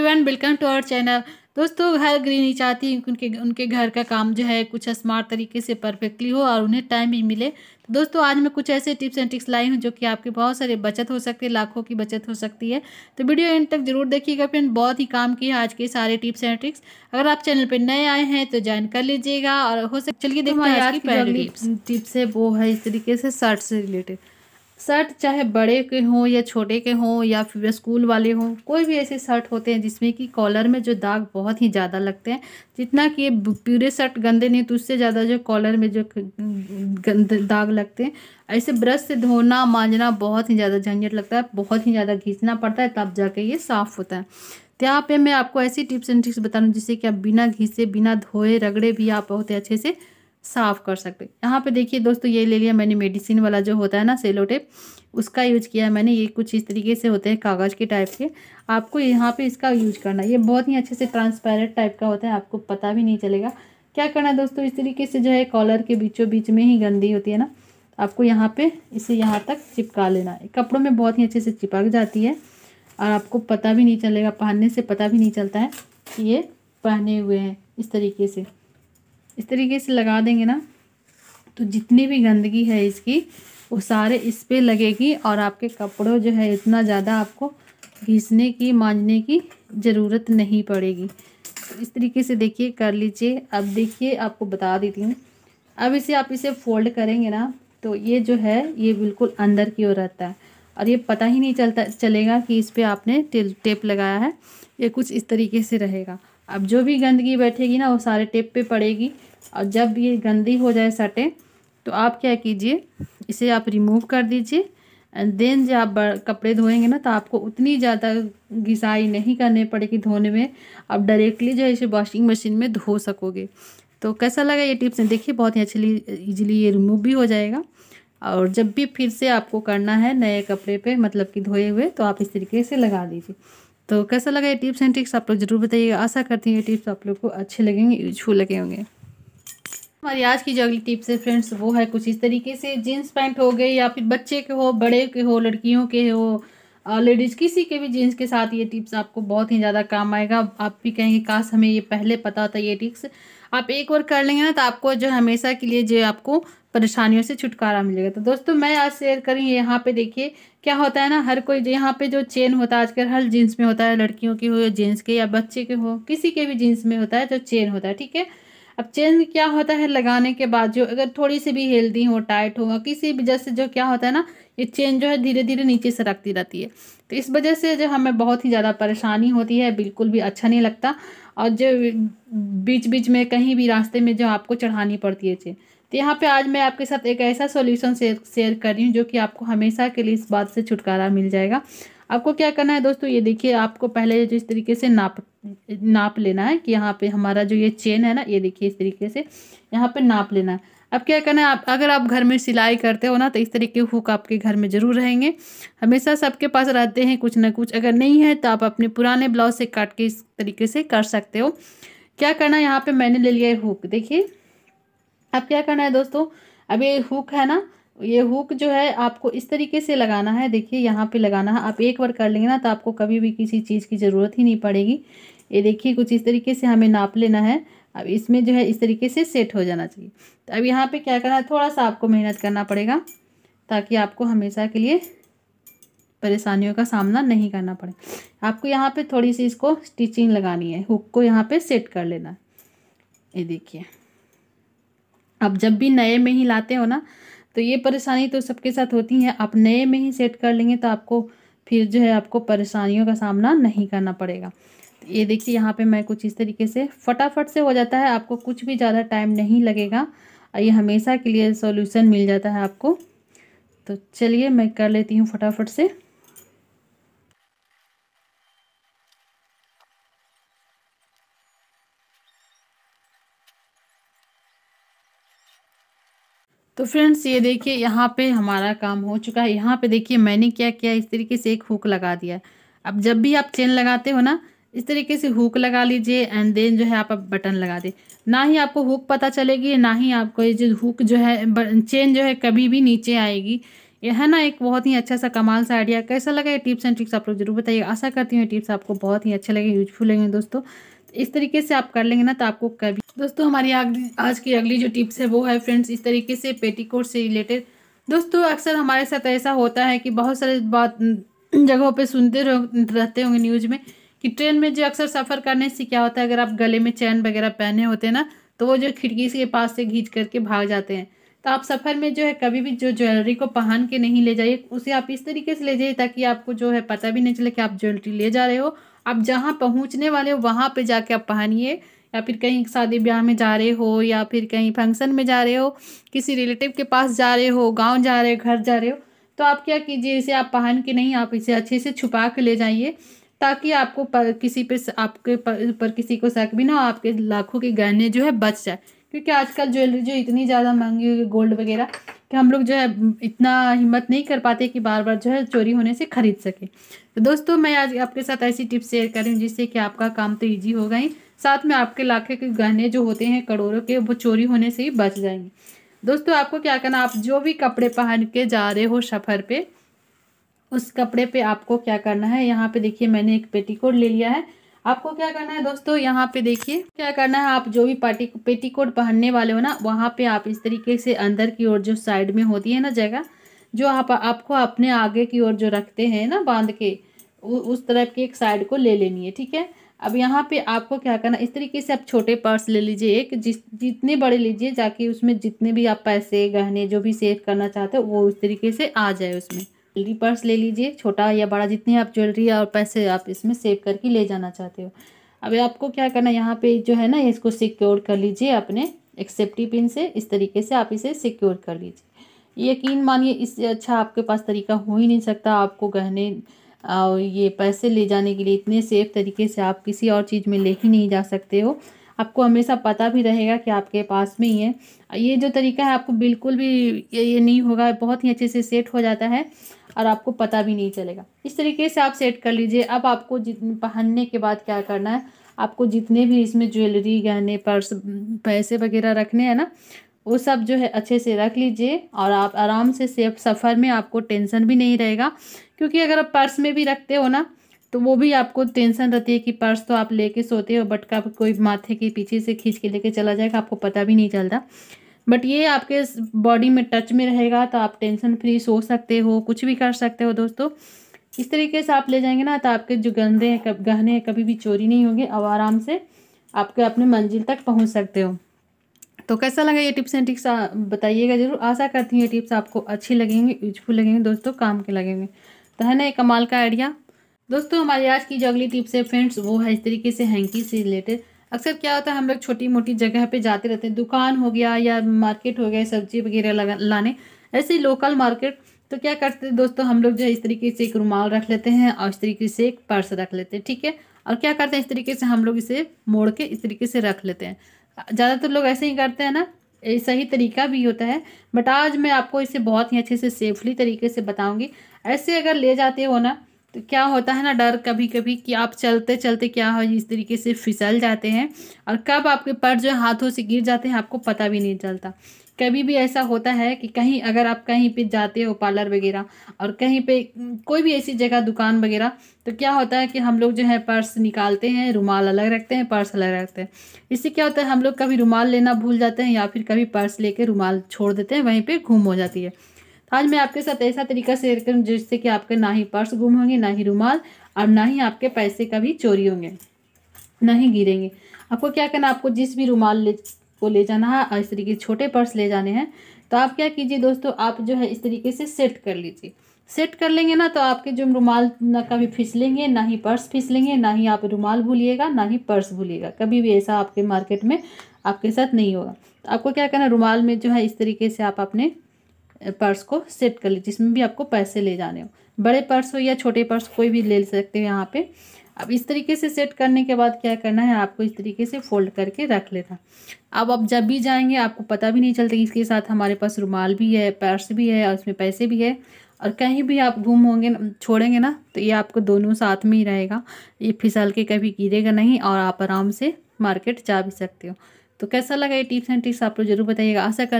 everyone welcome to our channel दोस्तों हर गृहिणी चाहती है उनके उनके घर का काम जो है कुछ स्मार्ट तरीके से परफेक्टली हो और उन्हें टाइम भी मिले तो दोस्तों आज मैं कुछ ऐसे टिप्स एंड ट्रिक्स लाई हूँ जो कि आपके बहुत सारे बचत हो सकते हैं लाखों की बचत हो सकती है तो वीडियो एंड तक जरूर देखिएगा फ्रेंड बहुत ही काम की है आज के सारे टिप्स एंड ट्रिक्स अगर आप चैनल पर नए आए हैं तो ज्वाइन कर लीजिएगा और हो सके चलिए देखिए टिप्स है वो है इस तरीके से शर्ट से रिलेटेड शर्ट चाहे बड़े के हों या छोटे के हों या फिर स्कूल वाले हों कोई भी ऐसे शर्ट होते हैं जिसमें कि कॉलर में जो दाग बहुत ही ज़्यादा लगते हैं जितना कि ये पूरे शर्ट गंदे नहीं तो उससे ज़्यादा जो कॉलर में जो गंदे दाग लगते हैं ऐसे ब्रश से धोना मांजना बहुत ही ज़्यादा झंझट लगता है बहुत ही ज़्यादा घींचना पड़ता है तब जाके ये साफ़ होता है तो यहाँ पर मैं आपको ऐसी टिप्स एंड ट्रिक्स बता रहा हूँ जिससे कि आप बिना घिसे बिना धोए रगड़े भी आप बहुत अच्छे से साफ़ कर सकते यहाँ पे देखिए दोस्तों ये ले लिया मैंने मेडिसिन वाला जो होता है ना सेलो टेप उसका यूज किया है मैंने ये कुछ इस तरीके से होते हैं कागज़ के टाइप के आपको यहाँ पे इसका यूज करना ये बहुत ही अच्छे से ट्रांसपेरेंट टाइप का होता है आपको पता भी नहीं चलेगा क्या करना है दोस्तों इस तरीके से जो है कॉलर के बीचों बीच में ही गंदी होती है ना आपको यहाँ पे इसे यहाँ तक चिपका लेना है कपड़ों में बहुत ही अच्छे से चिपक जाती है और आपको पता भी नहीं चलेगा पहनने से पता भी नहीं चलता है कि ये पहने हुए हैं इस तरीके से इस तरीके से लगा देंगे ना तो जितनी भी गंदगी है इसकी वो सारे इस पर लगेगी और आपके कपड़ों जो है इतना ज़्यादा आपको घिसने की मांझने की ज़रूरत नहीं पड़ेगी तो इस तरीके से देखिए कर लीजिए अब देखिए आपको बता देती हूँ अब इसे आप इसे फोल्ड करेंगे ना तो ये जो है ये बिल्कुल अंदर की ओर रहता है और ये पता ही नहीं चलता चलेगा कि इस पर आपने टेप लगाया है ये कुछ इस तरीके से रहेगा अब जो भी गंदगी बैठेगी ना वो सारे टेप पे पड़ेगी और जब ये गंदी हो जाए सटे तो आप क्या कीजिए इसे आप रिमूव कर दीजिए एंड देन जब आप कपड़े धोएंगे ना तो आपको उतनी ज़्यादा घिसाई नहीं करनी पड़ेगी धोने में आप डायरेक्टली जो है इसे वॉशिंग मशीन में धो सकोगे तो कैसा लगा ये टिप्स देखिए बहुत ही अच्छी इजीली ये रिमूव भी हो जाएगा और जब भी फिर से आपको करना है नए कपड़े पे मतलब कि धोए हुए तो आप इस तरीके से लगा दीजिए तो कैसा लगा ये टिप्स एंड ट्रिक्स आप लोग जरूर बताइएगा आशा करती हूँ ये टिप्स आप लोग को अच्छे लगेंगे यूजफुल लगे होंगे हमारी आज की जो अगली टिप्स है फ्रेंड्स वो है कुछ इस तरीके से जीन्स पैंट हो गए या फिर बच्चे के हो बड़े के हो लड़कियों के हो लेडीज़ किसी के भी जीन्स के साथ ये टिप्स आपको बहुत ही ज़्यादा काम आएगा आप भी कहेंगे काश हमें ये पहले पता होता ये टिप्स आप एक बार कर लेंगे ना तो आपको जो हमेशा के लिए जो आपको परेशानियों से छुटकारा मिलेगा तो दोस्तों मैं आज शेयर करी यहाँ पे देखिए क्या होता है ना हर कोई यहाँ पे जो चेन होता है आजकल हर जीन्स में होता है लड़कियों के हो या जेंट्स के या बच्चे के हो किसी के भी जीन्स में होता है जो चेन होता है ठीक है अब चेन क्या होता है लगाने के बाद जो अगर थोड़ी सी भी हेल्दी हो टाइट हो किसी वजह से जो क्या होता है ना ये चेन जो है धीरे धीरे नीचे से रखती रहती है तो इस वजह से जो हमें बहुत ही ज़्यादा परेशानी होती है बिल्कुल भी अच्छा नहीं लगता और जो बीच बीच में कहीं भी रास्ते में जो आपको चढ़ानी पड़ती है चेन तो यहाँ पे आज मैं आपके साथ एक ऐसा सॉल्यूशन शेयर शेयर कर रही हूँ जो कि आपको हमेशा के लिए इस बात से छुटकारा मिल जाएगा आपको क्या करना है दोस्तों ये देखिए आपको पहले जिस इस तरीके से नाप नाप लेना है कि यहाँ पे हमारा जो ये चेन है ना ये देखिए इस तरीके से यहाँ पे नाप लेना है अब क्या करना है आप अगर आप घर में सिलाई करते हो ना तो इस तरीके के हुक आपके घर में ज़रूर रहेंगे हमेशा सबके पास रहते हैं कुछ ना कुछ अगर नहीं है तो आप अपने पुराने ब्लाउज से काट के इस तरीके से कर सकते हो क्या करना है यहाँ पर मैंने ले लिया है हुक देखिए अब क्या करना है दोस्तों अब ये हुक है ना ये हुक जो है आपको इस तरीके से लगाना है देखिए यहाँ पे लगाना है आप एक बार कर लेंगे ना तो आपको कभी भी किसी चीज़ की ज़रूरत ही नहीं पड़ेगी ये देखिए कुछ इस तरीके से हमें नाप लेना है अब इसमें जो है इस तरीके से सेट हो जाना चाहिए तो अब यहाँ पे क्या करना है थोड़ा सा आपको मेहनत करना पड़ेगा ताकि आपको हमेशा के लिए परेशानियों का सामना नहीं करना पड़े आपको यहाँ पर थोड़ी सी इसको स्टिचिंग लगानी है हुक को यहाँ पे सेट कर लेना है ये देखिए आप जब भी नए में ही लाते हो ना तो ये परेशानी तो सबके साथ होती है आप नए में ही सेट कर लेंगे तो आपको फिर जो है आपको परेशानियों का सामना नहीं करना पड़ेगा ये देखिए यहाँ पे मैं कुछ इस तरीके से फटाफट से हो जाता है आपको कुछ भी ज़्यादा टाइम नहीं लगेगा और ये हमेशा के लिए सॉल्यूशन मिल जाता है आपको तो चलिए मैं कर लेती हूँ फटाफट से तो फ्रेंड्स ये देखिए यहाँ पे हमारा काम हो चुका है यहाँ पे देखिए मैंने क्या किया इस तरीके से एक हुक लगा दिया अब जब भी आप चेन लगाते हो ना इस तरीके से हुक लगा लीजिए एंड देन जो है आप अब बटन लगा दें ना ही आपको हुक पता चलेगी ना ही आपको ये जो हुक जो है चेन जो है कभी भी नीचे आएगी यह है ना एक बहुत ही अच्छा सा कमाल सा आइडिया कैसा लगा ये टिप्स एंड ट्रिक्स आप लोग जरूर बताइए आशा करती हूँ ये टिप्स आपको बहुत ही अच्छे लगे यूजफुल लगेंगे दोस्तों इस तरीके से आप कर लेंगे ना तो आपको कभी दोस्तों हमारी आज की अगली जो टिप्स है वो है फ्रेंड्स इस तरीके से पेटीकोट से रिलेटेड दोस्तों अक्सर हमारे साथ ऐसा होता है कि बहुत सारे बात जगहों पे सुनते रहते होंगे न्यूज़ में कि ट्रेन में जो अक्सर सफ़र करने से क्या होता है अगर आप गले में चैन वगैरह पहने होते हैं ना तो वो जो खिड़की के पास से घींच करके भाग जाते हैं तो आप सफ़र में जो है कभी भी जो ज्वेलरी को पहन के नहीं ले जाइए उसे आप इस तरीके से ले जाइए ताकि आपको जो है पता भी नहीं चले कि आप ज्वेलरी ले जा रहे हो आप जहाँ पहुँचने वाले हो वहाँ पे जाके आप पहनिए या फिर कहीं शादी ब्याह में जा रहे हो या फिर कहीं फंक्शन में जा रहे हो किसी रिलेटिव के पास जा रहे हो गाँव जा रहे हो घर जा रहे हो तो आप क्या कीजिए इसे आप पहन के नहीं आप इसे अच्छे से छुपा के ले जाइए ताकि आपको पर, किसी पे आपके ऊपर किसी को शक भी ना हो आपके लाखों के गहने जो है बच जाए क्योंकि आजकल ज्वेलरी जो इतनी ज़्यादा महंगी हुई गोल्ड वगैरह कि हम लोग जो है इतना हिम्मत नहीं कर पाते कि बार बार जो है चोरी होने से ख़रीद सके तो दोस्तों मैं आज आपके साथ ऐसी टिप्स शेयर हूँ जिससे कि आपका काम तो ईजी होगा ही साथ में आपके लाखे के गहने जो होते हैं करोड़ों के वो चोरी होने से ही बच जाएंगे दोस्तों आपको क्या करना आप जो भी कपड़े पहन के जा रहे हो सफ़र पे उस कपड़े पे आपको क्या करना है यहाँ पे देखिए मैंने एक पेटीकोट ले लिया है आपको क्या करना है दोस्तों यहाँ पे देखिए क्या करना है आप जो भी पार्टी पेटीकोट पहनने वाले हो ना वहाँ पे आप इस तरीके से अंदर की ओर जो साइड में होती है ना जगह जो आप आपको अपने आगे की ओर जो रखते हैं ना बांध के उ, उस तरफ की एक साइड को ले लेनी है ठीक है अब यहाँ पे आपको क्या करना इस तरीके से आप छोटे पर्स ले लीजिए एक जिस जितने बड़े लीजिए ताकि उसमें जितने भी आप पैसे गहने जो भी सेव करना चाहते हो वो उस तरीके से आ जाए उसमें ज्वेलरी पर्स ले लीजिए छोटा या बड़ा जितने आप ज्वेलरी और पैसे आप इसमें सेव करके ले जाना चाहते हो अब आपको क्या करना है यहाँ पे जो है ना इसको सिक्योर कर लीजिए अपने एक्सेप्टी पिन से इस तरीके से आप इसे सिक्योर कर लीजिए यकीन मानिए इससे अच्छा आपके पास तरीका हो ही नहीं सकता आपको गहने और ये पैसे ले जाने के लिए इतने सेफ तरीके से आप किसी और चीज़ में ले ही नहीं जा सकते हो आपको हमेशा पता भी रहेगा कि आपके पास में ही है ये जो तरीका है आपको बिल्कुल भी ये, ये नहीं होगा बहुत ही अच्छे से सेट हो जाता है और आपको पता भी नहीं चलेगा इस तरीके से आप सेट कर लीजिए अब आपको पहनने के बाद क्या करना है आपको जितने भी इसमें ज्वेलरी गहने पर्स पैसे वगैरह रखने हैं ना वो सब जो है अच्छे से रख लीजिए और आप आराम से सेफ सफ़र में आपको टेंशन भी नहीं रहेगा क्योंकि अगर आप पर्स में भी रखते हो ना तो वो भी आपको टेंशन रहती है कि पर्स तो आप लेके सोते हो बट का कोई माथे के पीछे से खींच के लेके चला जाएगा आपको पता भी नहीं चलता बट ये आपके बॉडी में टच में रहेगा तो आप टेंशन फ्री सो सकते हो कुछ भी कर सकते हो दोस्तों इस तरीके से आप ले जाएंगे ना तो आपके जो गंदे हैं गहने हैं कभी भी चोरी नहीं होंगे और आराम से आपके अपने मंजिल तक पहुंच सकते हो तो कैसा लगा ये टिप्स एंड ट्रिक्स बताइएगा जरूर आशा करती हूँ ये टिप्स आपको अच्छी लगेंगे यूजफुल लगेंगे दोस्तों काम के लगेंगे तो है ना एक कमाल का आइडिया दोस्तों हमारी आज की जो अगली टिप्स है फ्रेंड्स वो है इस तरीके से हैंकी से रिलेटेड अक्सर क्या होता है हम लोग छोटी मोटी जगह पे जाते रहते हैं दुकान हो गया या मार्केट हो गया सब्जी वगैरह लाने ऐसे लोकल मार्केट तो क्या करते हैं दोस्तों हम लोग जो है इस तरीके से एक रुमाल रख लेते हैं और इस तरीके से एक पर्स रख लेते हैं ठीक है और क्या करते हैं इस तरीके से हम लोग इसे मोड़ के इस तरीके से रख लेते हैं ज़्यादातर लोग ऐसे ही करते हैं ना ऐसा ही तरीका भी होता है बट आज मैं आपको इसे बहुत ही अच्छे से सेफली तरीके से बताऊंगी ऐसे अगर ले जाते हो ना तो क्या होता है ना डर कभी कभी कि आप चलते चलते क्या हो इस तरीके से फिसल जाते हैं और कब आपके पैर जो हाथों से गिर जाते हैं आपको पता भी नहीं चलता कभी भी ऐसा होता है कि कहीं अगर आप कहीं पे जाते हो पार्लर वगैरह और कहीं पे कोई भी ऐसी जगह दुकान वगैरह तो क्या होता है कि हम लोग जो है पर्स निकालते हैं रुमाल अलग रखते हैं पर्स अलग रखते हैं इससे क्या होता है हम लोग कभी रुमाल लेना भूल जाते हैं या फिर कभी पर्स लेके रुमाल छोड़ देते हैं वहीं पर घूम हो जाती है आज मैं आपके साथ ऐसा तरीका शेयर करूँ जिससे कि आपके ना ही पर्स गुम होंगे ना ही रुमाल और ना ही आपके पैसे का भी चोरी होंगे ना ही गिरेंगे आपको क्या करना आपको जिस भी रुमाल ले को ले जाना है इस तरीके छोटे पर्स ले जाने हैं तो आप क्या कीजिए दोस्तों आप जो है इस तरीके से सेट कर लीजिए सेट कर लेंगे ना तो आपके जो रुमाल ना कभी फिसलेंगे ना ही पर्स फिसलेंगे ना ही आप रुमाल भूलिएगा ना ही पर्स भूलिएगा कभी भी ऐसा आपके मार्केट में आपके साथ नहीं होगा तो आपको क्या करना रुमाल में जो है इस तरीके से आप अपने पर्स को सेट कर लीजिए जिसमें भी आपको पैसे ले जाने हो बड़े पर्स हो या छोटे पर्स कोई भी ले सकते हो यहाँ पे अब इस तरीके से सेट करने के बाद क्या करना है आपको इस तरीके से फोल्ड करके रख लेना अब आप जब भी जाएंगे आपको पता भी नहीं चलता कि इसके साथ हमारे पास रुमाल भी है पर्स भी है और उसमें पैसे भी है और कहीं भी आप घूम होंगे छोड़ेंगे ना तो ये आपको दोनों साथ में ही रहेगा ये फिसल के कभी गिरेगा नहीं और आप आराम से मार्केट जा भी सकते हो तो कैसा लगा ये टिप्स एंड ट्रिक्स आप लोग जरूर बताइएगा आशा कर